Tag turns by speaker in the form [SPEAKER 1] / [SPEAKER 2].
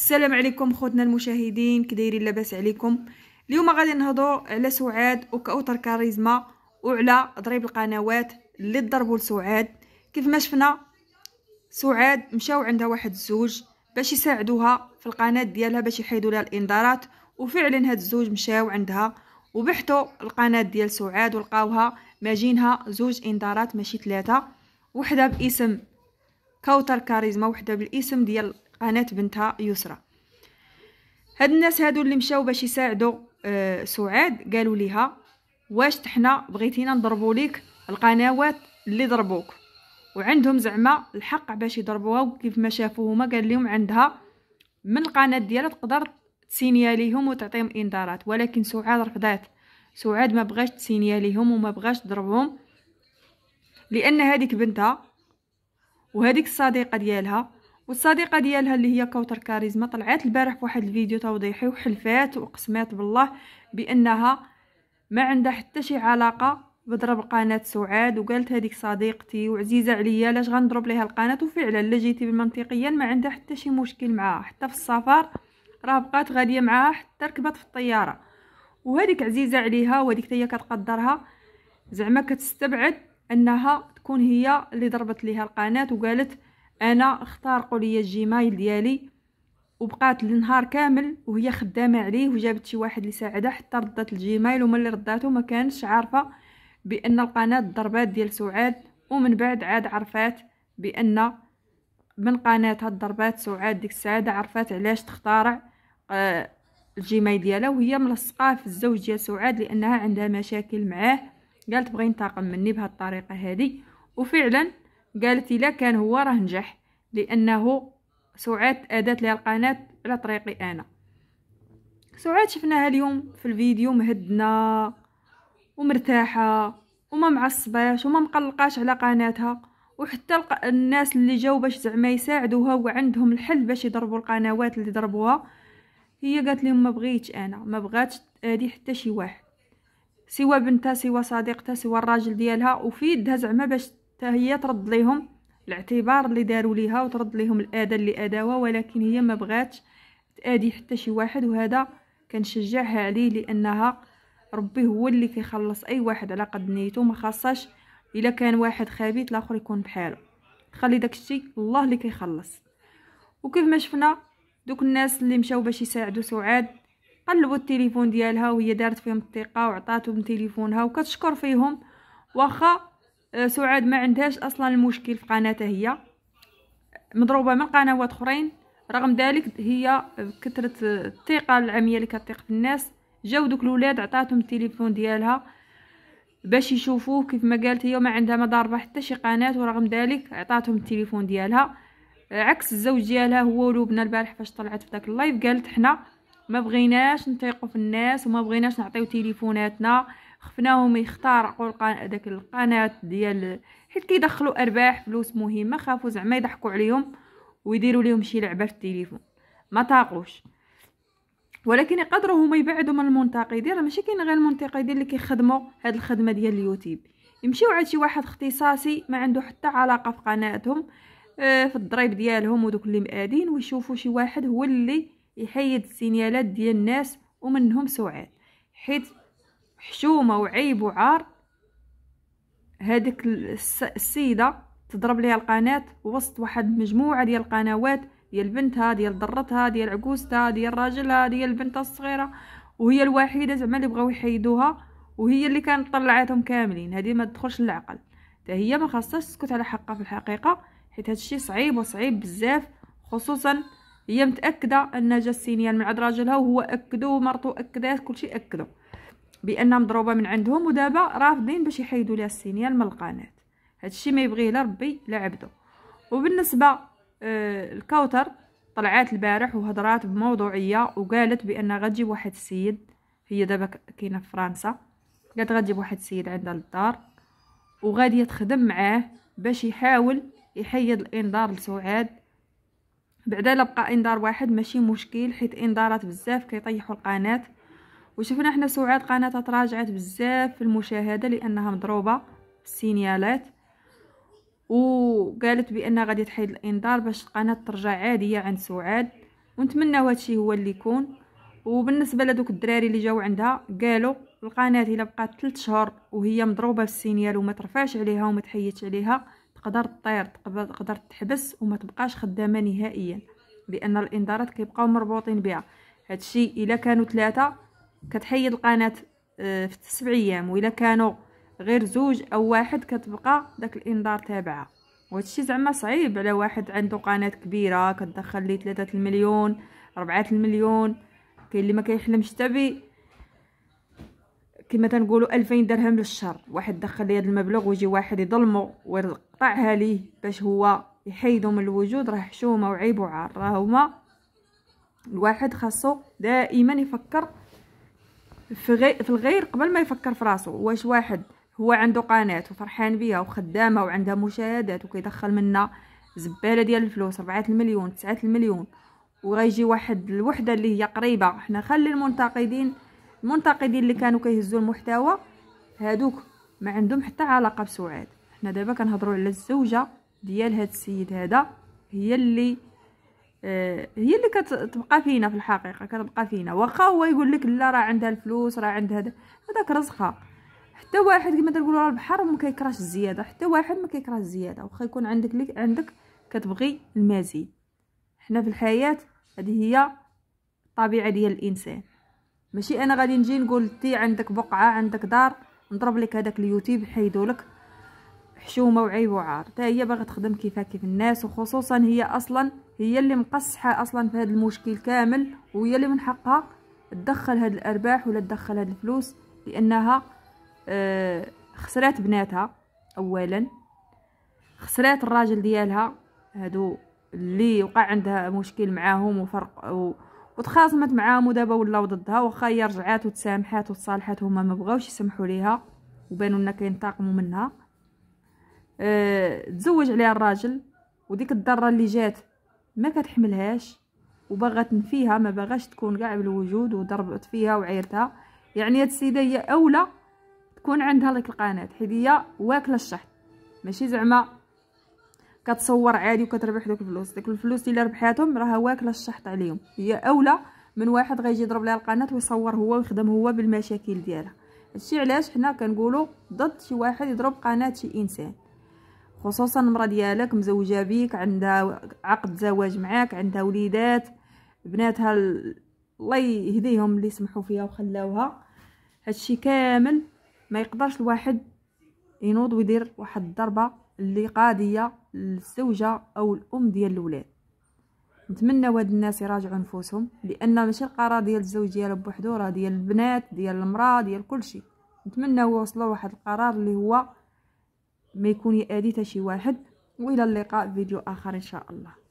[SPEAKER 1] السلام عليكم خوتنا المشاهدين كدايرين لاباس عليكم اليوم غادي نهضروا على سعاد وكاوتر كاريزما وعلى ضريب القنوات اللي ضربوا لسعاد كيف ما شفنا سعاد مشاو عندها واحد الزوج باش يساعدوها في القناه ديالها باش يحيدوا لها الانذارات وفعلا هاد الزوج مشاو عندها وبحثوا القناه ديال سعاد ولقاوها ماجينها زوج انذارات ماشي ثلاثه وحده باسم كاوتر كاريزما وحده بالاسم ديال قناة بنتها يسرى هاد الناس هادو اللي مشاو باش يساعدوا آه سعاد قالوا ليها واش تحنا بغيتينا نضربوا ليك القنوات اللي ضربوك وعندهم زعما الحق باش يضربوها وكيف ما شافوا هما قال لهم عندها من القناه ديالها تقدر تسينياليهم وتعطيهم انذارات ولكن سعاد رفضات سعاد ما بغاش تسينياليهم وما بغاش تضربهم لان هذيك بنتها وهذيك الصديقه ديالها والصديقه ديالها اللي هي كوثر كاريزما طلعت البارح فواحد الفيديو توضيحي وحلفات وقسمات بالله بانها ما عندها حتى شي علاقه بضرب قناه سعاد وقالت هذيك صديقتي وعزيزه عليا لاش غنضرب ليها القناه وفعلا لا جيتي ما عندها حتى شي مشكل معاها حتى في السفر راه بقات غاديه معاها حتى ركبت في الطياره وهذيك عزيزه عليها وهذيك هي كتقدرها زعما كتستبعد انها تكون هي اللي ضربت ليها القناه وقالت انا اخترقوا لي الجيمايل ديالي وبقات النهار كامل وهي خدامه عليه وجابت شي واحد اللي ساعدها حتى ردات الجيمايل وملي رداته رداتو ما كانش عارفه بان القناه الضربات ديال سعاد ومن بعد عاد عرفات بان من قناه الضربات سعاد ديك الساعه عرفات علاش تختارع آه الجيمايل ديالها وهي ملصقاه في الزوج ديال سعاد لانها عندها مشاكل معاه قالت بغى ينتقم مني بهاد الطريقه هذه وفعلا قالت الا كان هو راه نجح لانه سعاد ادات لي القناه على طريقي انا سعاد شفناها اليوم في الفيديو مهدنا ومرتاحه وما معصباش وما مقلقاش على قناتها وحتى الناس اللي جاو باش زعما يساعدوها وعندهم الحل باش يضربوا القنوات اللي ضربوها هي قالت لهم ما بغيتش انا ما بغاتش هذه حتى شي واحد سوى بنتها سوى صديقتها سوى الراجل ديالها وفي يدها زعما باش حتى هي ترد ليهم الاعتبار اللي داروا ليها وترد ليهم الاذى اللي اداوها ولكن هي ما بغاتش تادي حتى شي واحد وهذا كنشجعها عليه لانها ربي هو اللي كيخلص اي واحد على قد نيته ما خاصاش الا كان واحد خبيث الاخر يكون بحاله خلي داكشي الله اللي كيخلص وكيف ما شفنا دوك الناس اللي مشاو باش يساعدوا سعاد قلبوا التليفون ديالها وهي دارت فيهم الثقه وعطاتهم تليفونها وكتشكر فيهم واخا آه، سعاد ما عندهاش اصلا المشكل في قناتها هي مضروبه من قنوات اخرين رغم ذلك هي بكثره الثقه العاميه اللي كتثق في الناس جاو دوك الولاد عطاتهم التليفون ديالها باش يشوفوه كيف ما قالت هي ما عندها ما ضاربه حتى شي قناه ورغم ذلك عطاتهم التليفون ديالها عكس الزوج ديالها هو ولبنى البارح فاش طلعت في داك اللايف قالت حنا ما بغيناش نتيقوا في الناس وما بغيناش نعطيو تليفوناتنا خفناهم يخترقوا داك القناه ديال حيت كيدخلوا ارباح فلوس مهمه خافوا زعما يضحكوا عليهم ويديروا لهم شي لعبه في التليفون ما طاقوش ولكن يقدروا هما يبعدوا من المنتقدين راه ماشي كاين غير المنتقدين اللي كيخدموا هاد الخدمه ديال اليوتيوب يمشيو عند شي واحد اختصاصي ما عنده حتى علاقه في قناتهم آه، في الضريب ديالهم ودوك اللي مقادين ويشوفوا شي واحد هو اللي يحيد السينيالات ديال الناس ومنهم سعاد حيت حشومه وعيب وعار هذيك السيده تضرب ليها القناه وسط واحد مجموعه ديال القنوات ديال بنتها ديال ضرتها ديال عكوستها ديال راجلها ديال بنتها الصغيره وهي الوحيده زعما اللي بغاو يحيدوها وهي اللي كانت طلعاتهم كاملين هذه ما تدخلش للعقل حتى هي ما خاصهاش تسكت على حقها في الحقيقه حيت هادشي صعيب وصعيب بزاف خصوصا هي متاكده جا السينيال من عند راجلها وهو اكدو ومرته اكدات كلشي اكدو بان مضروبه من عندهم ودابا رافضين باش يحيدوا لها السينيال من القناه هادشي ما يبغيه لا ربي لا عبده وبالنسبه آه الكوثر طلعات البارح وهضرات بموضوعيه وقالت بان غتجيب واحد السيد هي دابا كاينه في فرنسا قالت غتجيب واحد السيد عندها للدار وغادي تخدم معاه باش يحاول يحيد الانذار لسعاد بعدا لبقى انذار واحد ماشي مشكل حيت انذارات بزاف كيطيحوا القناه وشفنا حنا سعاد قناتها تراجعت بزاف في المشاهده لانها مضروبه السينيالات وقالت بان غادي تحيد الانذار باش القناه ترجع عاديه عند سعاد ونتمناو هادشي هو اللي يكون وبالنسبه لدوك الدراري اللي جاو عندها قالوا القناه الا بقات 3 شهور وهي مضروبه السينيال وما ترفعش عليها وما تحيدش عليها تقدر تطير تقدر تحبس وما تبقاش خدامه نهائيا لان الانذارات كيبقاو مربوطين بها هادشي الا كانوا ثلاثه كتحيد القناه آه، في سبع ايام والا كانوا غير زوج او واحد كتبقى داك الانذار تابعه وهادشي زعما صعيب على واحد عنده قناه كبيره كتدخل ليه 3 المليون 4 المليون كاين اللي ما كيحلمش حتى كما تنقولوا 2000 درهم للشهر واحد دخل لي هذا المبلغ ويجي واحد يظلمه ويقطعها ليه باش هو يحيدو من الوجود راه حشومه وعيب وعار راه هما الواحد خاصو دائما يفكر في, غي في الغير قبل ما يفكر في راسو واش واحد هو عنده قناه وفرحان بيها وخدامه وعندها مشاهدات وكيدخل منا زباله ديال الفلوس 4 المليون 9 المليون وغيجي واحد الوحده اللي هي قريبه حنا خلي المنتقدين المنتقدين اللي كانوا كيهزوا المحتوى هادوك ما عندهم حتى علاقه بسعاد حنا دابا كنهضروا على الزوجه ديال هاد السيد هذا هي اللي آه هي اللي كتبقى فينا في الحقيقه كتبقى فينا واخا هو يقول لك لا راه عندها الفلوس راه عندها هذاك رزقها حتى واحد كما تقولوا راه البحر ما كيكراش الزياده حتى واحد ما كيكراش الزياده واخا يكون عندك لك عندك كتبغي المزيد حنا في الحياه هذه هي الطبيعه ديال الانسان ماشي انا غادي نجي نقول تي عندك بقعه عندك دار نضرب لك هذاك اليوتيوب حيدو لك حشومه وعيب وعار حتى هي باغا تخدم كيفها كيف الناس وخصوصا هي اصلا هي اللي مقصحه اصلا في هذا المشكل كامل وهي اللي من حقها تدخل هاد الارباح ولا تدخل هاد الفلوس لانها آه، خسرات بناتها اولا خسرات الراجل ديالها هادو اللي وقع عندها مشكل معاهم وفرق وتخاصمت معاهم ودابا ولاو ضدها واخا هي رجعات وتسامحات وتصالحات هما ما بغاوش يسمحوا ليها وبانوا لنا كينتقموا منها أه تزوج عليها الراجل وديك الضره اللي جات ما كتحملهاش وباغا تنفيها ما باغاش تكون كاع بالوجود وضربت فيها وعيرتها يعني هاد السيده هي اولى تكون عندها لك القناه حيت هي واكله الشحط ماشي زعما كتصور عادي وكتربح دوك الفلوس ديك الفلوس اللي ربحاتهم راه واكله الشحط عليهم هي اولى من واحد غيجي يضرب لها القناه ويصور هو ويخدم هو بالمشاكل ديالها هادشي علاش حنا كنقولوا ضد شي واحد يضرب قناه شي انسان خصوصا المراه ديالك مزوجه بيك عندها عقد زواج معاك عندها وليدات بناتها الله يهديهم اللي سمحوا فيها وخلاوها هادشي كامل ما يقدرش الواحد ينوض ويدير واحد الضربه اللي قاضيه للزوجه او الام ديال الاولاد نتمنى هاد الناس يراجعوا نفوسهم لان ماشي القرار ديال الزوج ديالو بوحدو راه ديال البنات ديال المراه ديال كلشي نتمنى هو وصلوا واحد القرار اللي هو ما يكون يأذي حتى شي واحد والى اللقاء فيديو اخر ان شاء الله